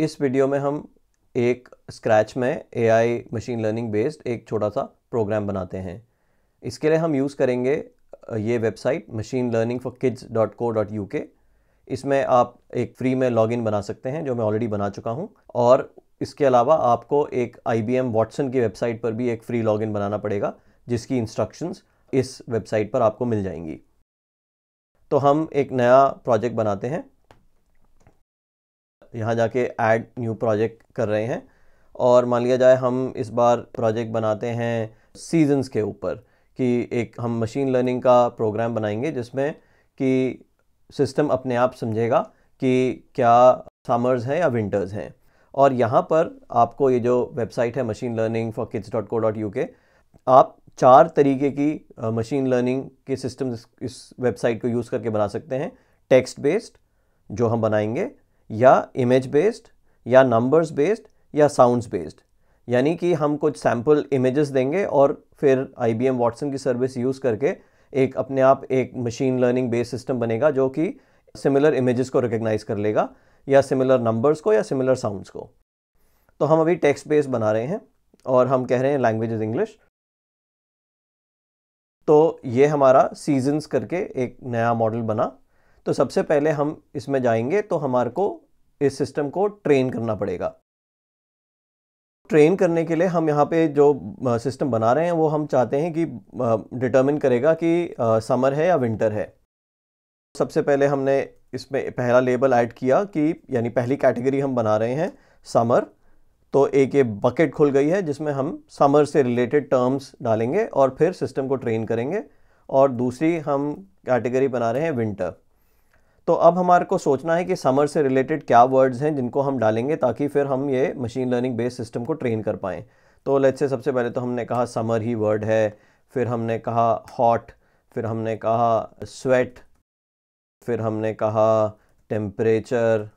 इस वीडियो में हम एक स्क्रैच में एआई मशीन लर्निंग बेस्ड एक छोटा सा प्रोग्राम बनाते हैं इसके लिए हम यूज़ करेंगे ये website machine learning for kids dot co dot U K इसमें आप एक फ्री में लॉगिन बना सकते हैं जो मैं ऑलरेडी बना चुका हूँ और इसके अलावा आपको एक आई बी एम वॉटसन की वेबसाइट पर भी एक फ्री लॉगिन बनाना पड़ेगा जिसकी इंस्ट्रक्शंस इस वेबसाइट पर आपको मिल जाएंगी तो हम एक नया प्रोजेक्ट बनाते हैं यहाँ जाके ऐड न्यू प्रोजेक्ट कर रहे हैं और मान लिया जाए हम इस बार प्रोजेक्ट बनाते हैं सीजन्स के ऊपर कि एक हम मशीन लर्निंग का प्रोग्राम बनाएंगे जिसमें कि सिस्टम अपने आप समझेगा कि क्या समर्स हैं या विंटर्स हैं और यहाँ पर आपको ये जो वेबसाइट है machine learning for kids dot co dot U K आप चार तरीके की मशीन लर्निंग के सिस्टम इस वेबसाइट को यूज़ करके बना सकते हैं टेक्स्ट बेस्ड जो हम बनाएंगे या इमेज बेस्ड या नंबर्स बेस्ड या साउंड्स बेस्ड यानी कि हम कुछ सैम्पल इमेजेस देंगे और फिर आई बी वाटसन की सर्विस यूज़ करके एक अपने आप एक मशीन लर्निंग बेस्ड सिस्टम बनेगा जो कि सिमिलर इमेजेस को रिकग्नाइज कर लेगा या सिमिलर नंबर्स को या सिमिलर साउंड्स को तो हम अभी टेक्स्ट बेस बना रहे हैं और हम कह रहे हैं लैंग्वेज इज इंग्लिश तो ये हमारा सीजन्स करके एक नया मॉडल बना तो सबसे पहले हम इसमें जाएंगे तो हमारे को इस सिस्टम को ट्रेन करना पड़ेगा ट्रेन करने के लिए हम यहाँ पे जो सिस्टम बना रहे हैं वो हम चाहते हैं कि डिटर्मिन करेगा कि समर है या विंटर है सबसे पहले हमने इसमें पहला लेबल ऐड किया कि यानी पहली कैटेगरी हम बना रहे हैं समर तो एक ये बकेट खुल गई है जिसमें हम समर से रिलेटेड टर्म्स डालेंगे और फिर सिस्टम को ट्रेन करेंगे और दूसरी हम कैटेगरी बना रहे हैं विंटर तो अब हमारे को सोचना है कि समर से रिलेटेड क्या वर्ड्स हैं जिनको हम डालेंगे ताकि फिर हम ये मशीन लर्निंग बेस्ड सिस्टम को ट्रेन कर पाएँ तो लेट से सबसे पहले तो हमने कहा समर ही वर्ड है फिर हमने कहा हॉट फिर हमने कहा स्वेट फिर हमने कहा टेम्परेचर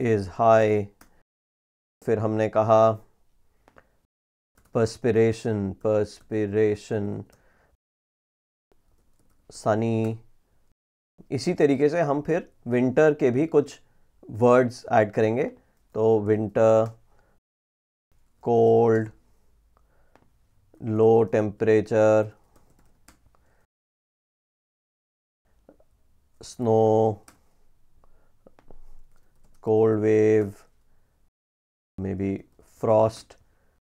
इज़ हाई फिर हमने कहा perspiration perspiration सनी इसी तरीके से हम फिर विंटर के भी कुछ वर्ड्स ऐड करेंगे तो winter cold low temperature snow cold wave maybe frost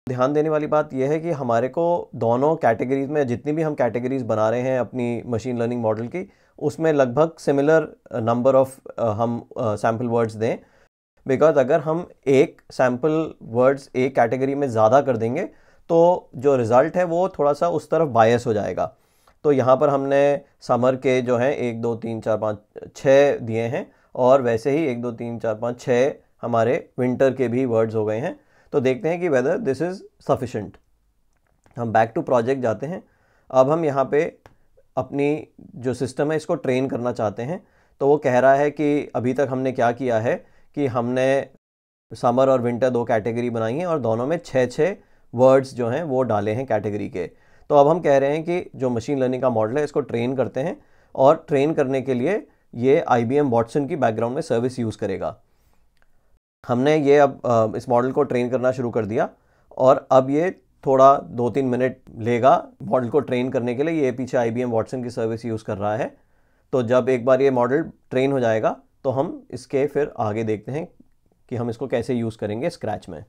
ध्यान देने वाली बात यह है कि हमारे को दोनों कैटेगरीज में जितनी भी हम कैटेगरीज बना रहे हैं अपनी मशीन लर्निंग मॉडल की उसमें लगभग सिमिलर नंबर ऑफ हम सैम्पल uh, वर्ड्स दें बिकॉज अगर हम एक सैम्पल वर्ड्स एक कैटेगरी में ज़्यादा कर देंगे तो जो रिज़ल्ट है वो थोड़ा सा उस तरफ बायस हो जाएगा तो यहाँ पर हमने समर के जो हैं एक दो तीन चार पाँच छः दिए हैं और वैसे ही एक दो तीन चार पाँच छः हमारे विंटर के भी वर्ड्स हो गए हैं तो देखते हैं कि वेदर दिस इज़ सफिशेंट हम बैक टू प्रोजेक्ट जाते हैं अब हम यहाँ पे अपनी जो सिस्टम है इसको ट्रेन करना चाहते हैं तो वो कह रहा है कि अभी तक हमने क्या किया है कि हमने समर और विंटर दो कैटेगरी बनाई हैं और दोनों में छः छः वर्ड्स जो हैं वो डाले हैं कैटेगरी के तो अब हम कह रहे हैं कि जो मशीन लर्निंग का मॉडल है इसको ट्रेन करते हैं और ट्रेन करने के लिए ये आई बी एम वॉटसन की बैकग्राउंड में सर्विस यूज़ करेगा हमने ये अब इस मॉडल को ट्रेन करना शुरू कर दिया और अब ये थोड़ा दो तीन मिनट लेगा मॉडल को ट्रेन करने के लिए ये पीछे आई बी वाटसन की सर्विस यूज़ कर रहा है तो जब एक बार ये मॉडल ट्रेन हो जाएगा तो हम इसके फिर आगे देखते हैं कि हम इसको कैसे यूज़ करेंगे स्क्रैच में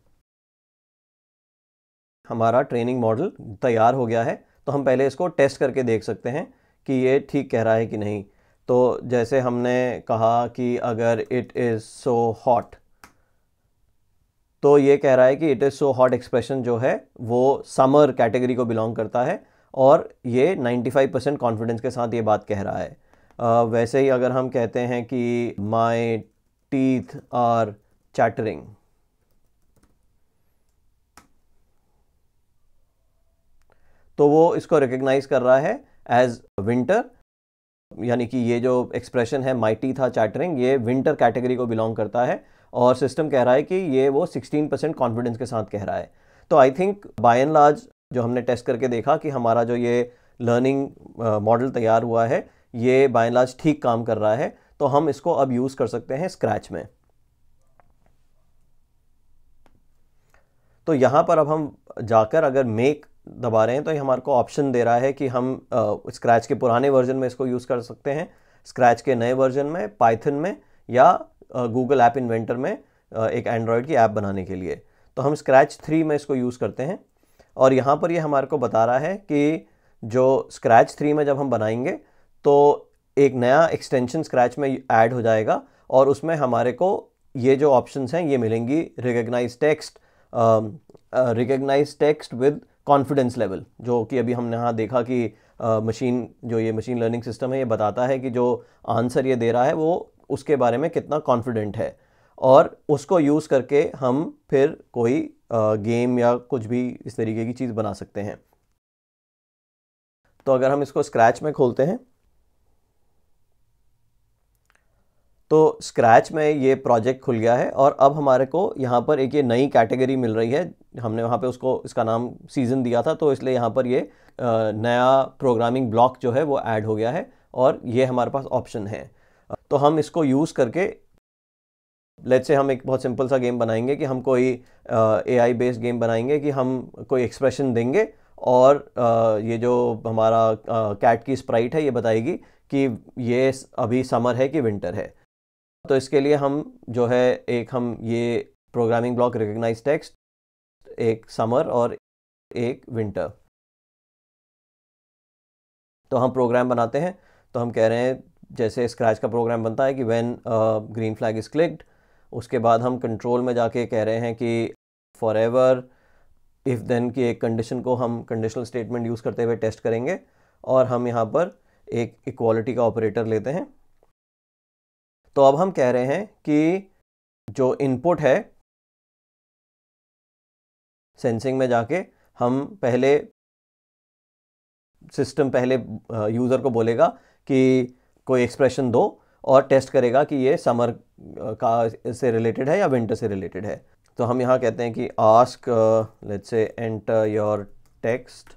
हमारा ट्रेनिंग मॉडल तैयार हो गया है तो हम पहले इसको टेस्ट करके देख सकते हैं कि ये ठीक कह रहा है कि नहीं तो जैसे हमने कहा कि अगर इट इज़ सो हॉट तो ये कह रहा है कि it is so hot expression जो है वो समर कैटेगरी को बिलोंग करता है और ये 95 परसेंट कॉन्फिडेंस के साथ ये बात कह रहा है uh, वैसे ही अगर हम कहते हैं कि माई टीथ आर चैटरिंग तो वो इसको रिकग्नाइज कर रहा है एज विंटर यानी कि ये जो एक्सप्रेशन है माई टीथ आर चैटरिंग ये विंटर कैटेगरी को बिलोंग करता है और सिस्टम कह रहा है कि ये वो 16 परसेंट कॉन्फिडेंस के साथ कह रहा है तो I think by and large जो हमने टेस्ट करके देखा कि हमारा जो ये लर्निंग मॉडल तैयार हुआ है ये बाय एंड लार्ज ठीक काम कर रहा है तो हम इसको अब यूज़ कर सकते हैं स्क्रैच में तो यहाँ पर अब हम जाकर अगर मेक दबा रहे हैं तो ये हमारे को ऑप्शन दे रहा है कि हम स्क्रैच के पुराने वर्जन में इसको यूज़ कर सकते हैं स्क्रैच के नए वर्जन में पाइथन में या गूगल ऐप इन्वेंटर में एक एंड्रॉयड की ऐप बनाने के लिए तो हम स्क्रैच थ्री में इसको यूज़ करते हैं और यहाँ पर ये यह हमारे को बता रहा है कि जो स्क्रैच थ्री में जब हम बनाएंगे तो एक नया एक्सटेंशन स्क्रैच में ऐड हो जाएगा और उसमें हमारे को ये जो ऑप्शंस हैं ये मिलेंगी recognise text recognise text with confidence level जो कि अभी हमने यहाँ देखा कि मशीन uh, जो ये मशीन लर्निंग सिस्टम है ये बताता है कि जो आंसर ये दे रहा है वो उसके बारे में कितना कॉन्फिडेंट है और उसको यूज़ करके हम फिर कोई गेम या कुछ भी इस तरीके की चीज़ बना सकते हैं तो अगर हम इसको स्क्रैच में खोलते हैं तो स्क्रैच में ये प्रोजेक्ट खुल गया है और अब हमारे को यहाँ पर एक ये नई कैटेगरी मिल रही है हमने वहाँ पे उसको इसका नाम सीज़न दिया था तो इसलिए यहाँ पर ये नया प्रोग्रामिंग ब्लॉक जो है वो ऐड हो गया है और ये हमारे पास ऑप्शन है तो हम इसको यूज़ करके लेट से हम एक बहुत सिंपल सा गेम बनाएंगे कि हम कोई ए आई बेस्ड गेम बनाएंगे कि हम कोई एक्सप्रेशन देंगे और uh, ये जो हमारा कैट uh, की स्प्राइट है ये बताएगी कि ये अभी समर है कि विंटर है तो इसके लिए हम जो है एक हम ये प्रोग्रामिंग ब्लॉक रिकग्नाइज टेक्स्ट एक समर और एक विंटर तो हम प्रोग्राम बनाते हैं तो हम कह रहे हैं जैसे स्क्रैच का प्रोग्राम बनता है कि when green flag is clicked उसके बाद हम कंट्रोल में जाके कह रहे हैं कि फॉर एवर इफ़ देन की एक कंडीशन को हम कंडीशनल स्टेटमेंट यूज़ करते हुए टेस्ट करेंगे और हम यहाँ पर एक इक्वालिटी का ऑपरेटर लेते हैं तो अब हम कह रहे हैं कि जो इनपुट है सेंसिंग में जाके हम पहले सिस्टम पहले यूज़र uh, को बोलेगा कि कोई एक्सप्रेशन दो और टेस्ट करेगा कि ये समर का से रिलेटेड है या विंटर से रिलेटेड है तो हम यहाँ कहते हैं कि ask let's say enter your text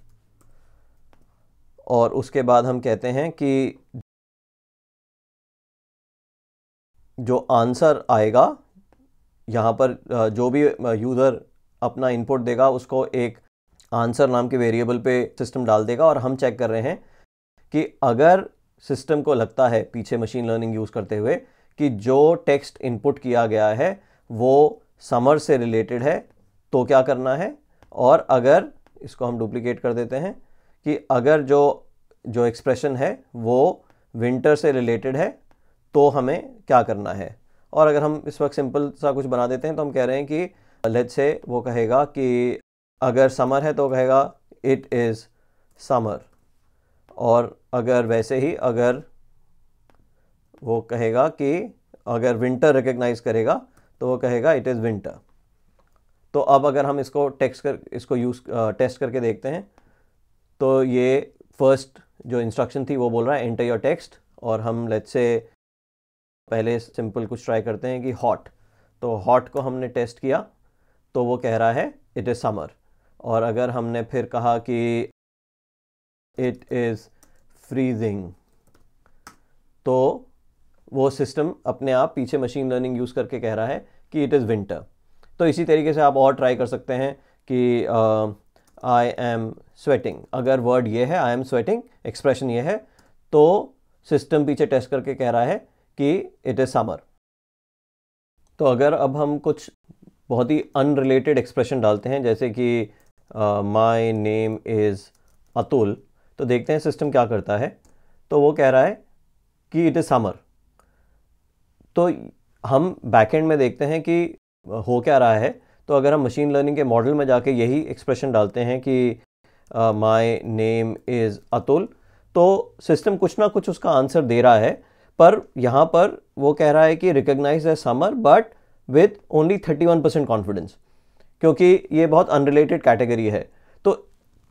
और उसके बाद हम कहते हैं कि जो आंसर आएगा यहाँ पर जो भी यूज़र अपना इनपुट देगा उसको एक आंसर नाम के वेरिएबल पे सिस्टम डाल देगा और हम चेक कर रहे हैं कि अगर सिस्टम को लगता है पीछे मशीन लर्निंग यूज़ करते हुए कि जो टेक्स्ट इनपुट किया गया है वो समर से रिलेटेड है तो क्या करना है और अगर इसको हम डुप्लीकेट कर देते हैं कि अगर जो जो एक्सप्रेशन है वो विंटर से रिलेटेड है तो हमें क्या करना है और अगर हम इस वक्त सिंपल सा कुछ बना देते हैं तो हम कह रहे हैं कि लेट से वो कहेगा कि अगर समर है तो कहेगा इट इज़ समर और अगर वैसे ही अगर वो कहेगा कि अगर विंटर रिकग्नाइज करेगा तो वो कहेगा इट इज़ विंटर तो अब अगर हम इसको टेक्स कर इसको यूज़ टेस्ट करके देखते हैं तो ये फर्स्ट जो इंस्ट्रक्शन थी वो बोल रहा है एंटर योर टेक्स्ट और हम लेट्स से पहले सिंपल कुछ ट्राई करते हैं कि हॉट तो हॉट को हमने टेस्ट किया तो वो कह रहा है इट इज़ समर और अगर हमने फिर कहा कि इट इज़ फ्रीजिंग तो वो सिस्टम अपने आप पीछे मशीन लर्निंग यूज़ करके कह रहा है कि इट इज़ विंटर तो इसी तरीके से आप और ट्राई कर सकते हैं कि आई एम स्वेटिंग अगर वर्ड ये है आई एम स्वेटिंग एक्सप्रेशन ये है तो सिस्टम पीछे टेस्ट करके कह रहा है कि इट इज़ समर तो अगर अब हम कुछ बहुत ही अनरिलेटेड एक्सप्रेशन डालते हैं जैसे कि माई नेम इज़ अतुल तो देखते हैं सिस्टम क्या करता है तो वो कह रहा है कि इट इज़ समर तो हम बैकएंड में देखते हैं कि हो क्या रहा है तो अगर हम मशीन लर्निंग के मॉडल में जाके यही एक्सप्रेशन डालते हैं कि माय नेम इज़ अतुल तो सिस्टम कुछ ना कुछ उसका आंसर दे रहा है पर यहाँ पर वो कह रहा है कि रिकग्नाइज है summer but with only thirty one percent confidence क्योंकि ये बहुत अनरिलेटेड कैटेगरी है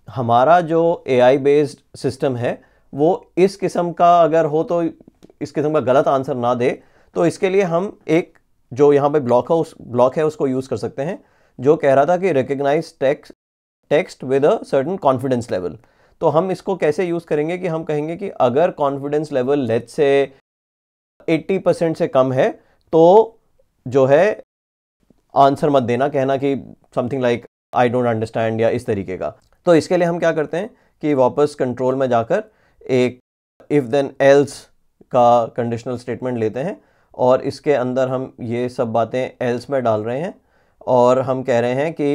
हमारा जो ए बेस्ड सिस्टम है वो इस किस्म का अगर हो तो इस किस्म का गलत आंसर ना दे तो इसके लिए हम एक जो यहाँ पे ब्लॉक है उस ब्लॉक है उसको यूज़ कर सकते हैं जो कह रहा था कि recognise text text with a certain confidence level तो हम इसको कैसे यूज़ करेंगे कि हम कहेंगे कि अगर कॉन्फिडेंस लेवल लेट से 80 परसेंट से कम है तो जो है आंसर मत देना कहना कि something like I don't understand या इस तरीके का तो इसके लिए हम क्या करते हैं कि वापस कंट्रोल में जाकर एक इफ़ देन एल्स का कंडीशनल स्टेटमेंट लेते हैं और इसके अंदर हम ये सब बातें एल्स में डाल रहे हैं और हम कह रहे हैं कि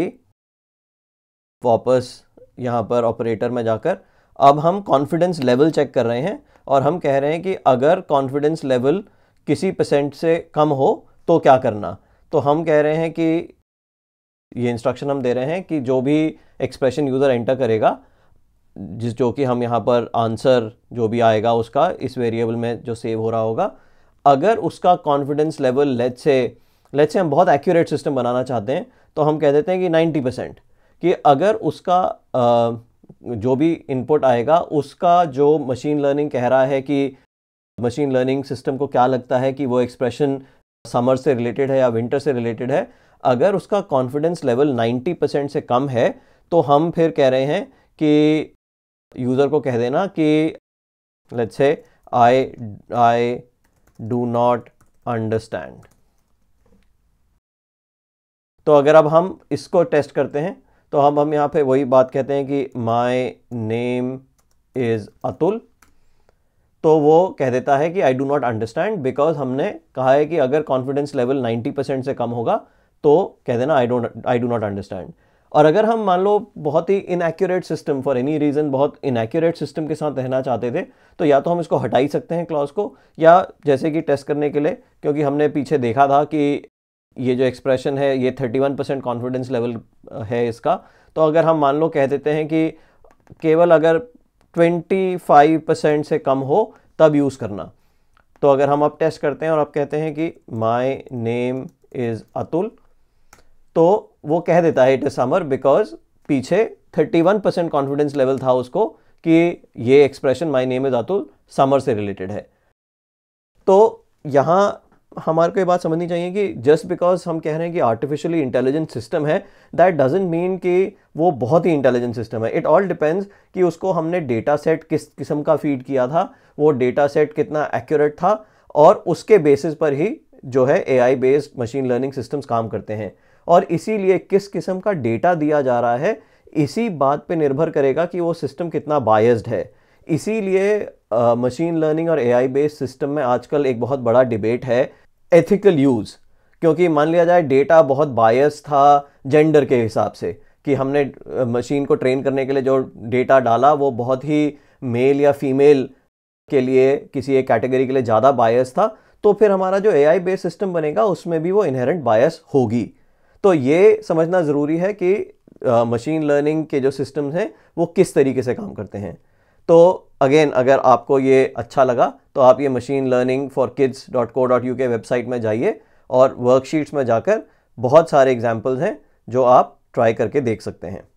वापस यहाँ पर ऑपरेटर में जाकर अब हम कॉन्फिडेंस लेवल चेक कर रहे हैं और हम कह रहे हैं कि अगर कॉन्फिडेंस लेवल किसी परसेंट से कम हो तो क्या करना तो हम कह रहे हैं कि ये इंस्ट्रक्शन हम दे रहे हैं कि जो भी एक्सप्रेशन यूज़र एंटर करेगा जिस जो कि हम यहाँ पर आंसर जो भी आएगा उसका इस वेरिएबल में जो सेव हो रहा होगा अगर उसका confidence level let say let say हम बहुत एक्यूरेट सिस्टम बनाना चाहते हैं तो हम कह देते हैं कि नाइन्टी परसेंट कि अगर उसका आ, जो भी इनपुट आएगा उसका जो मशीन लर्निंग कह रहा है कि मशीन लर्निंग सिस्टम को क्या लगता है कि वो एक्सप्रेशन समर से रिलेटेड है या विंटर से रिलेटेड है अगर उसका कॉन्फिडेंस लेवल 90 परसेंट से कम है तो हम फिर कह रहे हैं कि यूज़र को कह देना कि let's say I I do not understand तो अगर अब हम इसको टेस्ट करते हैं तो हम हम यहाँ पे वही बात कहते हैं कि माई नेम इज़ अतुल तो वो कह देता है कि I do not understand because हमने कहा है कि अगर कॉन्फिडेंस लेवल 90 परसेंट से कम होगा तो कह देना I don't I do not understand और अगर हम मान लो बहुत ही inaccurate system for any reason बहुत इनएक्यूरेट सिस्टम के साथ रहना चाहते थे तो या तो हम इसको हटा ही सकते हैं क्लॉज को या जैसे कि टेस्ट करने के लिए क्योंकि हमने पीछे देखा था कि ये जो एक्सप्रेशन है ये 31 परसेंट कॉन्फिडेंस लेवल है इसका तो अगर हम मान लो कह देते हैं कि केवल अगर 25 परसेंट से कम हो तब यूज़ करना तो अगर हम अब टेस्ट करते हैं और अब कहते हैं कि माई नेम इज़ अतुल तो वो कह देता है इट इज़ समर बिकॉज पीछे 31 परसेंट कॉन्फिडेंस लेवल था उसको कि ये expression my name is Atul summer से रिलेटेड है तो यहां हमारे को ये बात समझनी चाहिए कि जस्ट बिकॉज हम कह रहे हैं कि आर्टिफिशियली इंटेलिजेंट सिस्टम है दैट डजेंट मीन कि वो बहुत ही इंटेलिजेंट सिस्टम है इट ऑल डिपेंड्स कि उसको हमने डेटा सेट किस किस्म का फीड किया था वो डेटा सेट कितना एक्यूरेट था और उसके बेसिस पर ही जो है A I based machine learning systems काम करते हैं और इसीलिए किस किस्म का डेटा दिया जा रहा है इसी बात पे निर्भर करेगा कि वो सिस्टम कितना बायस्ड है इसीलिए मशीन लर्निंग और एआई बेस्ड सिस्टम में आजकल एक बहुत बड़ा डिबेट है एथिकल यूज़ क्योंकि मान लिया जाए डेटा बहुत बायस था जेंडर के हिसाब से कि हमने मशीन को ट्रेन करने के लिए जो डेटा डाला वो बहुत ही मेल या फीमेल के लिए किसी एक कैटेगरी के लिए ज़्यादा बायस था तो फिर हमारा जो ए आई बेस्ड सिस्टम बनेगा उसमें भी वो इनहेरेंट बायस होगी तो ये समझना ज़रूरी है कि मशीन लर्निंग के जो सिस्टम्स हैं वो किस तरीके से काम करते हैं तो अगेन अगर आपको ये अच्छा लगा तो आप ये machine learning for kids dot co dot U K website में जाइए और वर्कशीट्स में जाकर बहुत सारे एग्जाम्पल्स हैं जो आप ट्राई करके देख सकते हैं